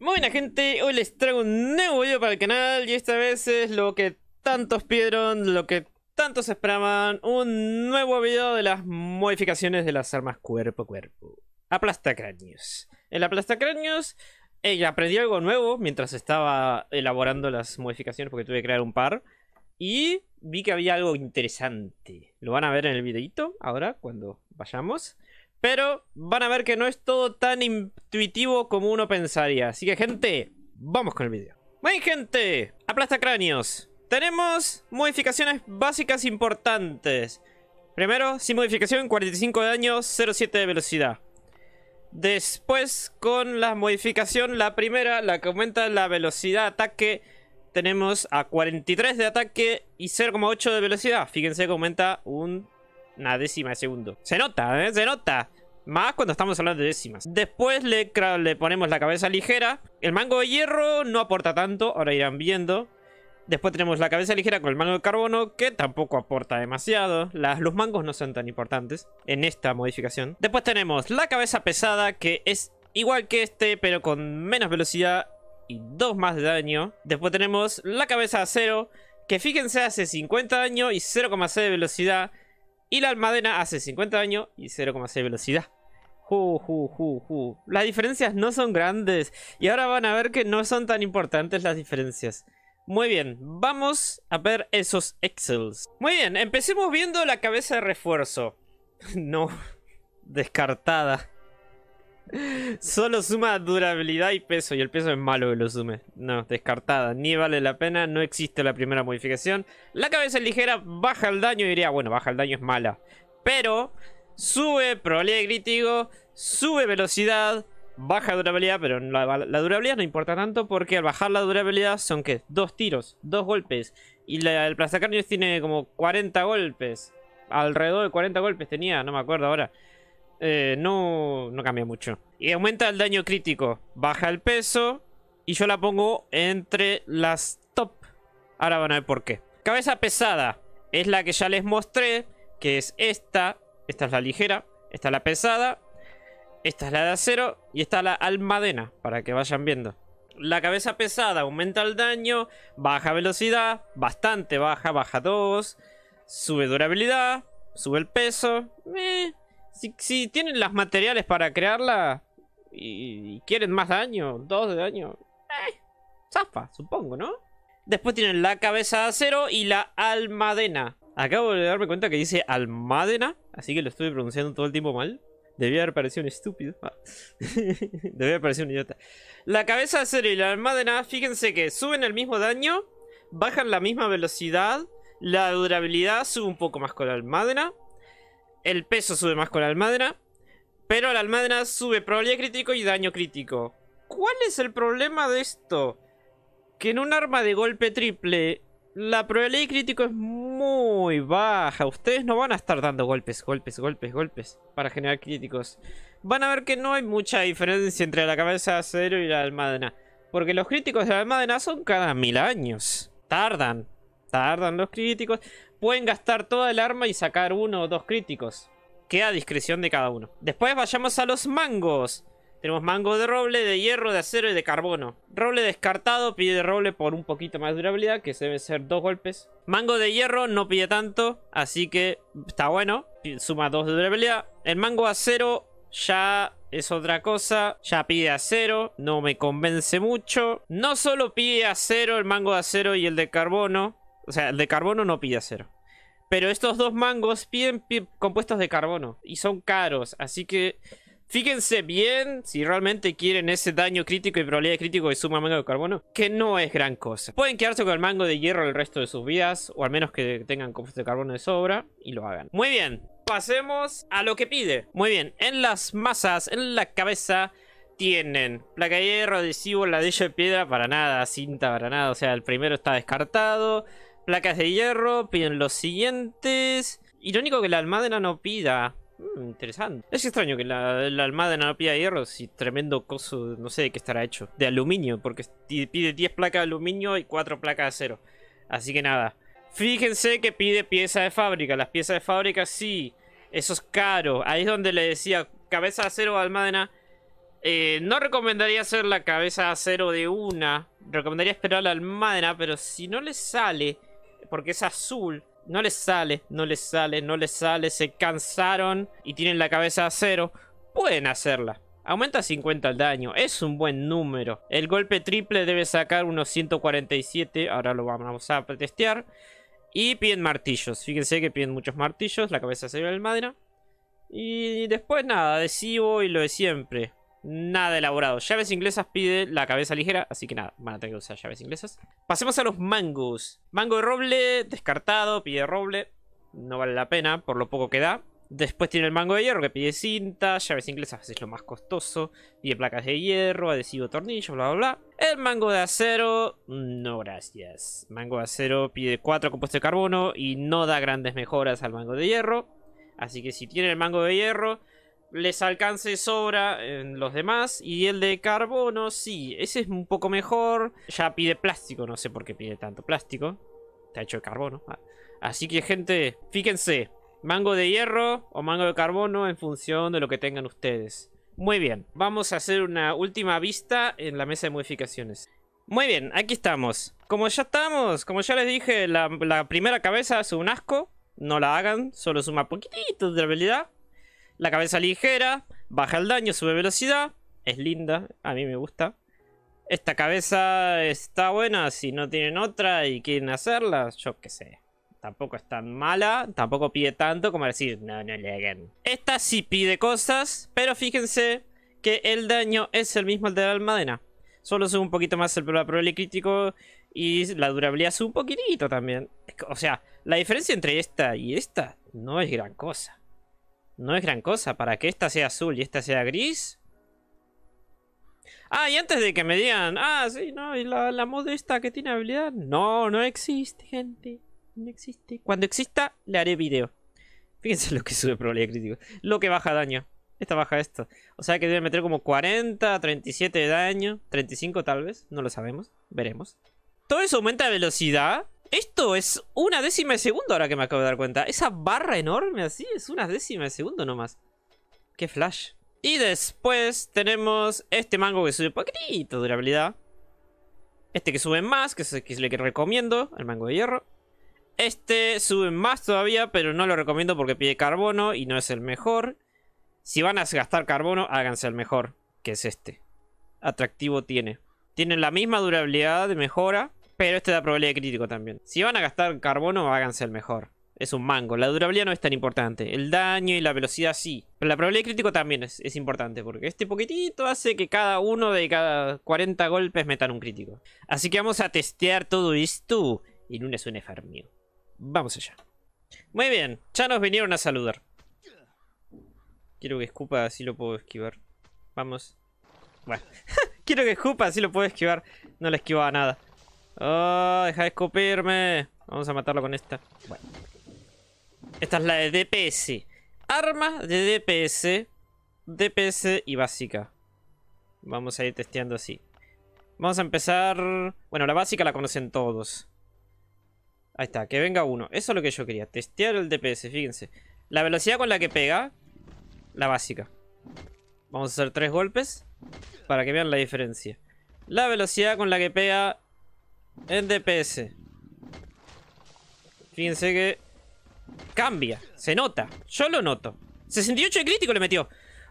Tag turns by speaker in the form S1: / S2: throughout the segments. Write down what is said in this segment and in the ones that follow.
S1: Muy buena gente, hoy les traigo un nuevo video para el canal y esta vez es lo que tantos pidieron, lo que tantos esperaban, un nuevo video de las modificaciones de las armas cuerpo a cuerpo. Aplastacráneos. En aplastacráneos ella aprendió algo nuevo mientras estaba elaborando las modificaciones porque tuve que crear un par y vi que había algo interesante. Lo van a ver en el videito ahora cuando vayamos. Pero van a ver que no es todo tan intuitivo como uno pensaría. Así que gente, vamos con el vídeo. Muy gente, aplasta cráneos. Tenemos modificaciones básicas importantes. Primero, sin modificación, 45 de daño, 0.7 de velocidad. Después, con la modificación, la primera, la que aumenta la velocidad de ataque, tenemos a 43 de ataque y 0,8 de velocidad. Fíjense que aumenta un una décima de segundo. Se nota, ¿eh? se nota. Más cuando estamos hablando de décimas. Después le, le ponemos la cabeza ligera. El mango de hierro no aporta tanto, ahora irán viendo. Después tenemos la cabeza ligera con el mango de carbono, que tampoco aporta demasiado. Las, los mangos no son tan importantes en esta modificación. Después tenemos la cabeza pesada, que es igual que este, pero con menos velocidad y dos más de daño. Después tenemos la cabeza de acero, que fíjense hace 50 daño y 0,6 de velocidad. Y la Almadena hace 50 daño y 0,6 velocidad. Uh, uh, uh, las diferencias no son grandes. Y ahora van a ver que no son tan importantes las diferencias. Muy bien, vamos a ver esos excels. Muy bien, empecemos viendo la cabeza de refuerzo. no, descartada. Solo suma durabilidad y peso. Y el peso es malo que lo sume. No, descartada. Ni vale la pena. No existe la primera modificación. La cabeza ligera baja el daño. Y diría, bueno, baja el daño es mala. Pero sube probabilidad de crítico. Sube velocidad. Baja durabilidad. Pero la, durabilidad no importa tanto. Porque al bajar la durabilidad son que dos tiros, dos golpes. Y el plazacarnios tiene como 40 golpes. Alrededor de 40 golpes tenía. No me acuerdo ahora. Eh, no, no cambia mucho. Y aumenta el daño crítico, baja el peso y yo la pongo entre las top. Ahora van a ver por qué. Cabeza pesada es la que ya les mostré, que es esta. Esta es la ligera, esta es la pesada, esta es la de acero y esta es la almadena, para que vayan viendo. La cabeza pesada aumenta el daño, baja velocidad, bastante baja, baja 2, sube durabilidad, sube el peso, eh, si, tienen los materiales para crearla y, quieren más daño, dos de daño, eh, zafa, supongo, ¿no? Después tienen la cabeza de acero y la almadena. Acabo de darme cuenta que dice almadena, así que lo estuve pronunciando todo el tiempo mal. Debía haber parecido un estúpido. Ah. Debía haber parecido un idiota. La cabeza de acero y la almadena, fíjense que suben el mismo daño, bajan la misma velocidad, la durabilidad sube un poco más con la almadena el peso sube más con la almadena, Pero la almadena sube probabilidad crítico y daño crítico. ¿Cuál es el problema de esto? Que en un arma de golpe triple, la probabilidad crítico es muy baja. Ustedes no van a estar dando golpes, golpes, golpes, golpes para generar críticos. Van a ver que no hay mucha diferencia entre la cabeza de acero y la almadena. Porque los críticos de la almadena son cada mil años. Tardan. Tardan los críticos. Pueden gastar toda el arma y sacar uno o dos críticos. Queda a discreción de cada uno. Después vayamos a los mangos. Tenemos mango de roble, de hierro, de acero y de carbono. Roble descartado pide roble por un poquito más de durabilidad, que debe ser dos golpes. Mango de hierro no pide tanto, así que está bueno. Suma dos de durabilidad. El mango de acero ya es otra cosa. Ya pide acero, no me convence mucho. No solo pide acero el mango de acero y el de carbono, o sea, de carbono no pide acero. Pero estos dos mangos piden, compuestos de carbono y son caros. Así que fíjense bien si realmente quieren ese daño crítico y probabilidad de crítico de suma mango de carbono, que no es gran cosa. Pueden quedarse con el mango de hierro el resto de sus vidas, o al menos que tengan compuestos de carbono de sobra y lo hagan. Muy bien, pasemos a lo que pide. Muy bien, en las masas, en la cabeza... Tienen placa de hierro, adhesivo, ladrillo de piedra, para nada, cinta para nada, o sea, el primero está descartado placas de hierro, piden los siguientes. Irónico que la almadena no pida. Hmm, interesante. Es extraño que la, almadena no pida hierro si tremendo coso, no sé de qué estará hecho. De aluminio, porque pide 10 placas de aluminio y 4 placas de acero. Así que nada. Fíjense que pide pieza de fábrica. Las piezas de fábrica sí. Eso es caro. Ahí es donde le decía cabeza de acero almádena. Eh, no recomendaría hacer la cabeza de acero de una. Recomendaría esperar la almadena... pero si no le sale porque es azul. No les sale, no les sale, no les sale, se cansaron y tienen la cabeza a cero. Pueden hacerla. Aumenta 50 el daño, es un buen número. El golpe triple debe sacar unos 147, ahora lo vamos a testear. Y piden martillos, fíjense que piden muchos martillos, la cabeza se ve en madera. Y después nada, adhesivo y lo de siempre nada elaborado. Llaves inglesas pide la cabeza ligera, así que nada, van a tener que usar llaves inglesas. Pasemos a los mangos. Mango de roble, descartado, pide roble. No vale la pena, por lo poco que da. Después tiene el mango de hierro que pide cinta, llaves inglesas es lo más costoso, pide placas de hierro, adhesivo, tornillo, bla bla bla. El mango de acero, no gracias. Mango de acero pide 4 compuestos de carbono y no da grandes mejoras al mango de hierro. Así que si tiene el mango de hierro, les alcance sobra en los demás. Y el de carbono, sí, ese es un poco mejor. Ya pide plástico, no sé por qué pide tanto plástico. Está hecho de carbono. Ah. Así que gente, fíjense. Mango de hierro o mango de carbono en función de lo que tengan ustedes. Muy bien, vamos a hacer una última vista en la mesa de modificaciones. Muy bien, aquí estamos. Como ya estamos, como ya les dije, la, primera cabeza es un asco. No la hagan, solo suma poquitito de habilidad. La cabeza ligera, baja el daño, sube velocidad. Es linda, a mí me gusta. Esta cabeza está buena si no tienen otra y quieren hacerla, yo qué sé. Tampoco es tan mala, tampoco pide tanto como decir, no, no le Esta sí pide cosas, pero fíjense que el daño es el mismo al de la almadena. Solo sube un poquito más el problema crítico y la durabilidad es un poquitito también. O sea, la diferencia entre esta y esta no es gran cosa. No es gran cosa. Para que esta sea azul y esta sea gris. Ah, y antes de que me digan, ah, sí, no, y la, la que tiene habilidad. No, no existe, gente. No existe. Cuando exista, le haré video. Fíjense lo que sube probabilidad crítica. Lo que baja daño. Esta baja esto. O sea que debe meter como 40, 37 de daño. 35 tal vez. No lo sabemos. Veremos. Todo eso aumenta de velocidad. Esto es una décima de segundo ahora que me acabo de dar cuenta. Esa barra enorme así es una décima de segundo nomás. ¡Qué flash! Y después tenemos este mango que sube poquito durabilidad. Este que sube más, que es el que recomiendo, el mango de hierro. Este sube más todavía, pero no lo recomiendo porque pide carbono y no es el mejor. Si van a gastar carbono, háganse el mejor, que es este. Atractivo tiene. Tiene la misma durabilidad de mejora, pero este da probabilidad de crítico también. Si van a gastar carbono, háganse el mejor. Es un mango. La durabilidad no es tan importante. El daño y la velocidad sí. Pero la probabilidad de crítico también es, importante. Porque este poquitito hace que cada uno de cada 40 golpes metan un crítico. Así que vamos a testear todo esto en un SNFR Vamos allá. Muy bien. Ya nos vinieron a saludar. Quiero que escupa, así lo puedo esquivar. Vamos. Bueno. Quiero que escupa, así lo puedo esquivar. No le esquivaba nada. ¡Oh! ¡Deja de escupirme! Vamos a matarlo con esta. Esta es la de DPS. arma de DPS. DPS y básica. Vamos a ir testeando así. Vamos a empezar... Bueno, la básica la conocen todos. Ahí está, que venga uno. Eso es lo que yo quería. Testear el DPS, fíjense. La velocidad con la que pega. La básica. Vamos a hacer tres golpes. Para que vean la diferencia. La velocidad con la que pega en DPS. Fíjense que cambia, se nota, yo lo noto. 68 de crítico le metió.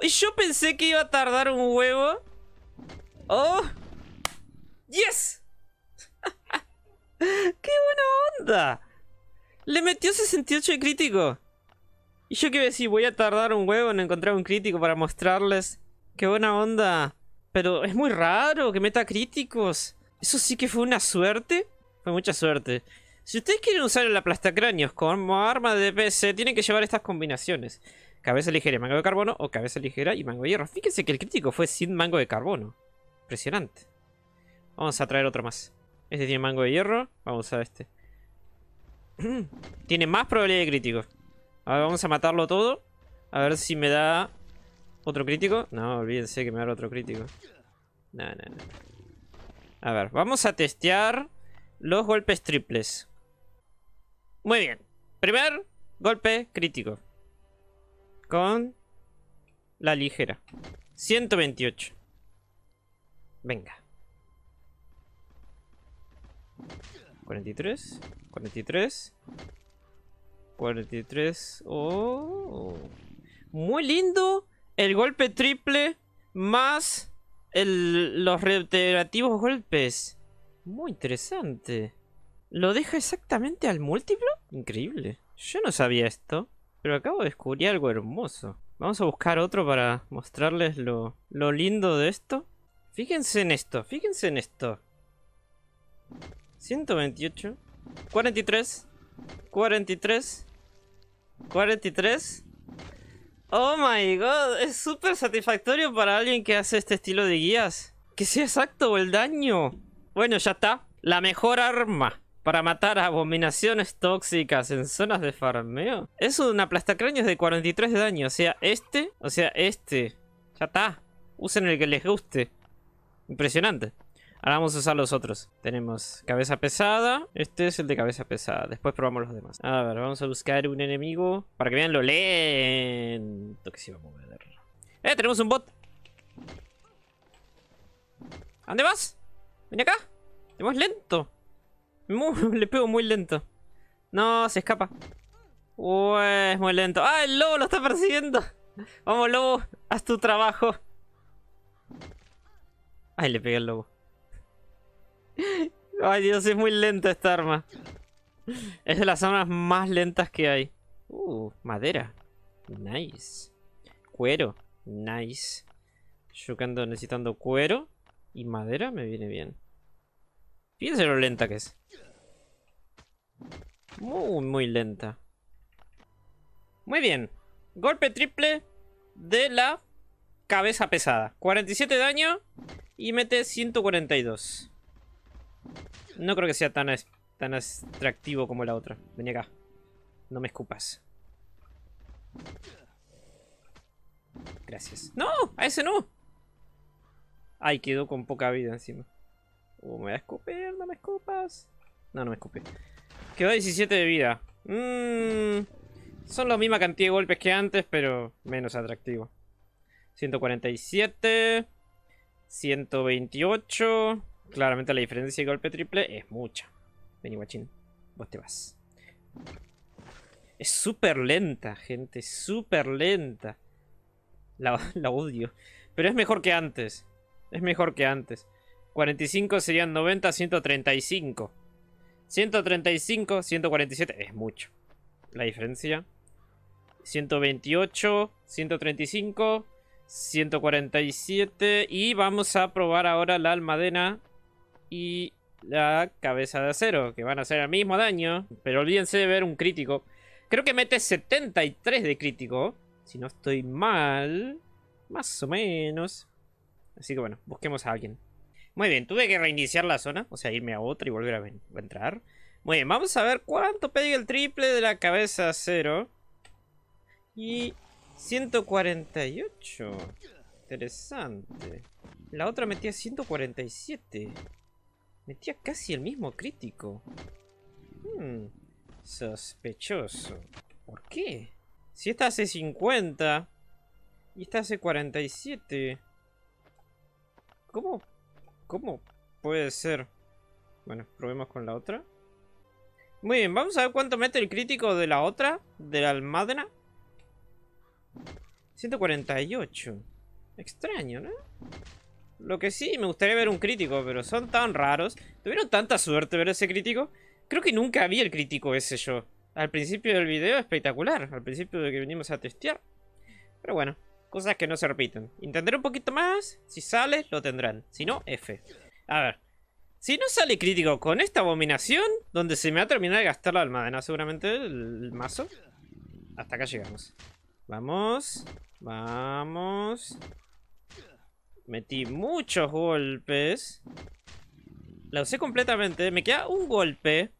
S1: Y yo pensé que iba a tardar un huevo. ¡Oh! ¡Yes! ¡Qué buena onda! Le metió 68 de crítico. Y yo qué decir, voy a tardar un huevo en encontrar un crítico para mostrarles. ¡Qué buena onda! Pero es muy raro que meta críticos. Eso sí que fue una suerte. Fue mucha suerte. Si ustedes quieren usar el aplastacráneos como arma de PC, tienen que llevar estas combinaciones. Cabeza ligera y mango de carbono, o cabeza ligera y mango de hierro. Fíjense que el crítico fue sin mango de carbono. Impresionante. Vamos a traer otro más. Este tiene mango de hierro. Vamos a este. tiene más probabilidad de crítico. A vamos a matarlo todo. A ver si me da otro crítico. No, olvídense que me da otro crítico. No, no, no. A ver, vamos a testear los golpes triples. Muy bien. Primer golpe crítico. Con la ligera. 128. Venga. 43. 43. 43. Oh. Muy lindo el golpe triple más los reiterativos golpes. Muy interesante. ¿Lo deja exactamente al múltiplo? Increíble. Yo no sabía esto, pero acabo de descubrir algo hermoso. Vamos a buscar otro para mostrarles lo, lo lindo de esto. Fíjense en esto, fíjense en esto. 128, 43, 43, 43, Oh my god, es súper satisfactorio para alguien que hace este estilo de guías. Que sea exacto el daño. Bueno, ya está. La mejor arma para matar abominaciones tóxicas en zonas de farmeo. Es un aplastacraños de 43 de daño. O sea, este, o sea, este. Ya está. Usen el que les guste. Impresionante. Ahora vamos a usar los otros. Tenemos cabeza pesada. Este es el de cabeza pesada. Después probamos los demás. A ver, vamos a buscar un enemigo. Para que vean lo lento que se va a mover. ¡Eh! Tenemos un bot. dónde vas? Ven acá. Te lento. le pego muy lento. No, se escapa. Uy, es muy lento. ¡Ah! El lobo lo está persiguiendo. Vamos, lobo. Haz tu trabajo. Ay, le pegué al lobo. Ay, Dios, es muy lenta esta arma. Es de las armas más lentas que hay. Uh, madera. Nice. Cuero. Nice. Yo que ando necesitando cuero y madera me viene bien. Fíjense lo lenta que es. Muy, muy lenta. Muy bien. Golpe triple de la cabeza pesada. 47 daño y mete 142. No creo que sea tan, tan atractivo como la otra. Vení acá. No me escupas. Gracias. ¡No! ¡A ese no! Ay, quedó con poca vida encima. Uh, me voy a escupir, no me escupas. No, no me escupí. Quedó 17 de vida. Mmm. Son la misma cantidad de golpes que antes, pero menos atractivo. 147. 128. Claramente la diferencia de golpe triple es mucha. Vení, guachín. Vos te vas. Es súper lenta, gente. Súper lenta. La, la, odio. Pero es mejor que antes. Es mejor que antes. 45 serían 90, 135. 135, 147. Es mucho. La diferencia. 128, 135, 147. Y vamos a probar ahora la almadena y la cabeza de acero, que van a hacer el mismo daño, pero olvídense de ver un crítico. Creo que mete 73 de crítico, si no estoy mal, más o menos. Así que bueno, busquemos a alguien. Muy bien, tuve que reiniciar la zona, o sea, irme a otra y volver a, entrar. Muy bien, vamos a ver cuánto pega el triple de la cabeza de acero. Y 148. Interesante. La otra metía 147. Metía casi el mismo crítico. Hmm, sospechoso. ¿Por qué? Si esta hace 50 y esta hace 47. ¿Cómo? ¿Cómo puede ser? Bueno, probemos con la otra. Muy bien, vamos a ver cuánto mete el crítico de la otra, de la almadena. 148. Extraño, ¿no? Lo que sí, me gustaría ver un crítico, pero son tan raros. ¿Tuvieron tanta suerte ver ese crítico? Creo que nunca vi el crítico ese yo. Al principio del video espectacular, al principio de que vinimos a testear. Pero bueno, cosas que no se repiten. Intentaré un poquito más, si sale lo tendrán, si no, F. A ver, si no sale crítico con esta abominación, donde se me ha terminado de gastar la almadena seguramente el mazo. Hasta acá llegamos. Vamos, vamos, Metí muchos golpes. La usé completamente. Me queda un golpe.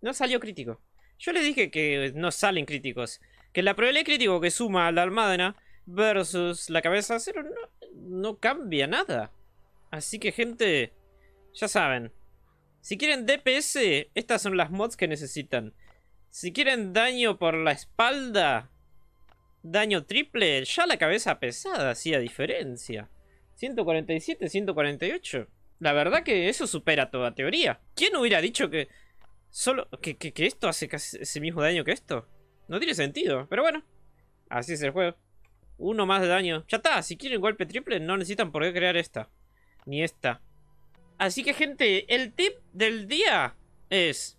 S1: No salió crítico. Yo le dije que no salen críticos. Que la probabilidad de crítico que suma la almadena versus la cabeza cero no, no cambia nada. Así que gente, ya saben. Si quieren DPS, estas son las mods que necesitan. Si quieren daño por la espalda, daño triple, ya la cabeza pesada hacía diferencia. 147, 148. La verdad que eso supera toda teoría. ¿Quién hubiera dicho que solo que, esto hace casi ese mismo daño que esto? No tiene sentido, pero bueno. Así es el juego. Uno más de daño. Ya está, si quieren golpe triple no necesitan por qué crear esta. Ni esta. Así que gente, el tip del día es...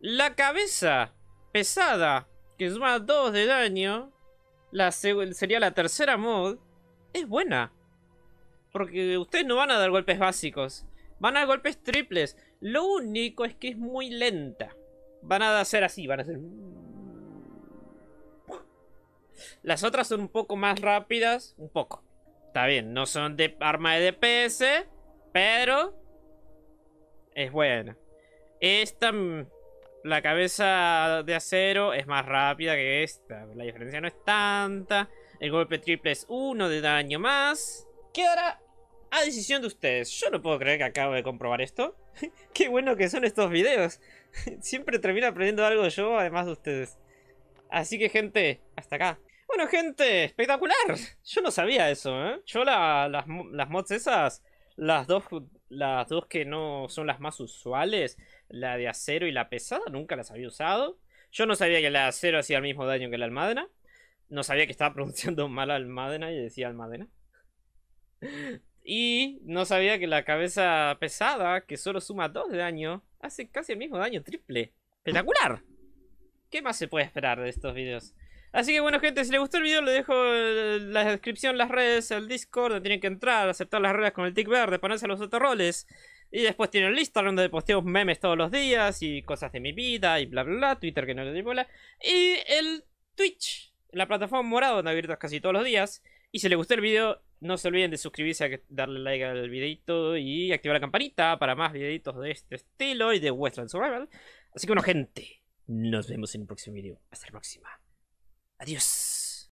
S1: La cabeza pesada, que suma 2 de daño, la sería la tercera mod, es buena porque ustedes no van a dar golpes básicos. Van a dar golpes triples. Lo único es que es muy lenta. Van a hacer así, van a hacer... Las otras son un poco más rápidas, un poco. Está bien, no son de arma de DPS, pero es buena. Esta, mm, la cabeza de acero es más rápida que esta. La diferencia no es tanta. El golpe triple es uno de daño más. Quedará a decisión de ustedes, yo no puedo creer que acabo de comprobar esto. Qué bueno que son estos videos. Siempre termino aprendiendo algo yo, además de ustedes. Así que gente, hasta acá. Bueno gente, espectacular. Yo no sabía eso, ¿eh? Yo las, las mods esas, las dos, las dos que no son las más usuales, la de acero y la pesada, nunca las había usado. Yo no sabía que la acero hacía el mismo daño que la almadena. No sabía que estaba pronunciando mal almadena y decía almadena. Y no sabía que la cabeza pesada, que solo suma 2 de daño, hace casi el mismo daño triple. ¡Espectacular! ¿Qué más se puede esperar de estos videos? Así que bueno gente, si les gustó el video le dejo la descripción, las redes, el Discord donde tienen que entrar, aceptar las redes con el tick verde, ponerse a los otros roles. Y después tienen el Instagram donde posteo memes todos los días y cosas de mi vida y bla bla bla, Twitter que no le doy Y el Twitch, la plataforma morada donde abiertas casi todos los días. Y si les gustó el video, no se olviden de suscribirse, darle like al videito y activar la campanita para más videitos de este estilo y de Westland Survival. Así que bueno, gente, nos vemos en un próximo video. Hasta la próxima. Adiós.